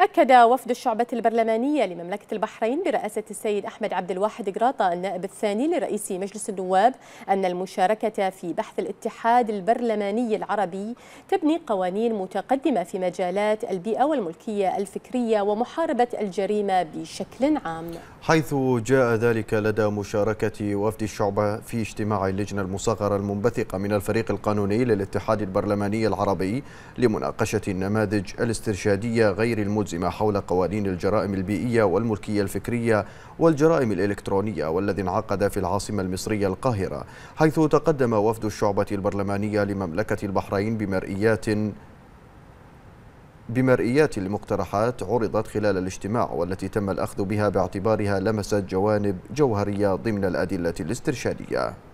أكد وفد الشعبة البرلمانية لمملكة البحرين برئاسة السيد أحمد عبد الواحد قراطة النائب الثاني لرئيس مجلس النواب أن المشاركة في بحث الاتحاد البرلماني العربي تبني قوانين متقدمة في مجالات البيئة والملكية الفكرية ومحاربة الجريمة بشكل عام حيث جاء ذلك لدى مشاركة وفد الشعبة في اجتماع اللجنة المصغرة المنبثقة من الفريق القانوني للاتحاد البرلماني العربي لمناقشة النماذج الاسترشادية غير المجزئة ما حول قوانين الجرائم البيئية والملكية الفكرية والجرائم الإلكترونية والذي انعقد في العاصمة المصرية القاهرة حيث تقدم وفد الشعبة البرلمانية لمملكة البحرين بمرئيات بمرئيات المقترحات عرضت خلال الاجتماع والتي تم الأخذ بها باعتبارها لمست جوانب جوهرية ضمن الأدلة الاسترشادية